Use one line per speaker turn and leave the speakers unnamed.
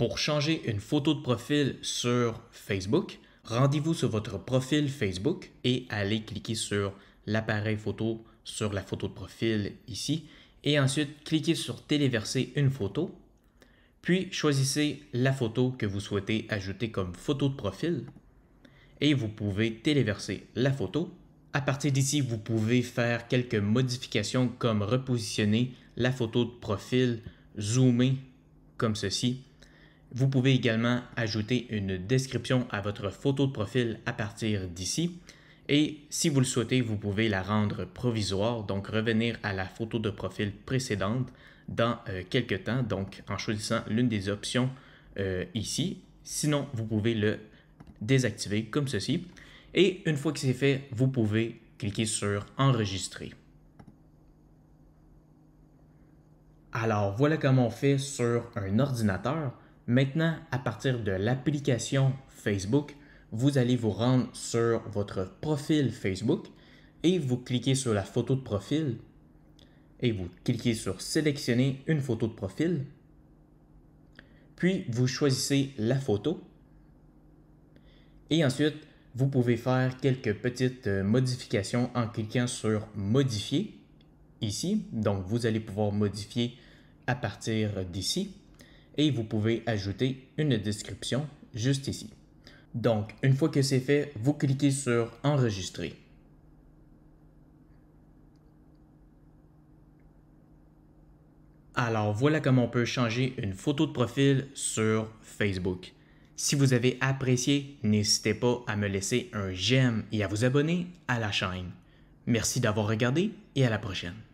Pour changer une photo de profil sur Facebook, rendez-vous sur votre profil Facebook et allez cliquer sur l'appareil photo sur la photo de profil ici. Et ensuite, cliquez sur Téléverser une photo. Puis, choisissez la photo que vous souhaitez ajouter comme photo de profil. Et vous pouvez téléverser la photo. À partir d'ici, vous pouvez faire quelques modifications comme repositionner la photo de profil, zoomer comme ceci vous pouvez également ajouter une description à votre photo de profil à partir d'ici. Et si vous le souhaitez, vous pouvez la rendre provisoire, donc revenir à la photo de profil précédente dans euh, quelques temps, donc en choisissant l'une des options euh, ici. Sinon, vous pouvez le désactiver comme ceci. Et une fois que c'est fait, vous pouvez cliquer sur Enregistrer. Alors voilà comment on fait sur un ordinateur. Maintenant, à partir de l'application Facebook, vous allez vous rendre sur votre profil Facebook et vous cliquez sur la photo de profil et vous cliquez sur sélectionner une photo de profil. Puis vous choisissez la photo et ensuite vous pouvez faire quelques petites euh, modifications en cliquant sur modifier ici. Donc vous allez pouvoir modifier à partir d'ici et vous pouvez ajouter une description juste ici. Donc, une fois que c'est fait, vous cliquez sur Enregistrer. Alors voilà comment on peut changer une photo de profil sur Facebook. Si vous avez apprécié, n'hésitez pas à me laisser un j'aime et à vous abonner à la chaîne. Merci d'avoir regardé et à la prochaine.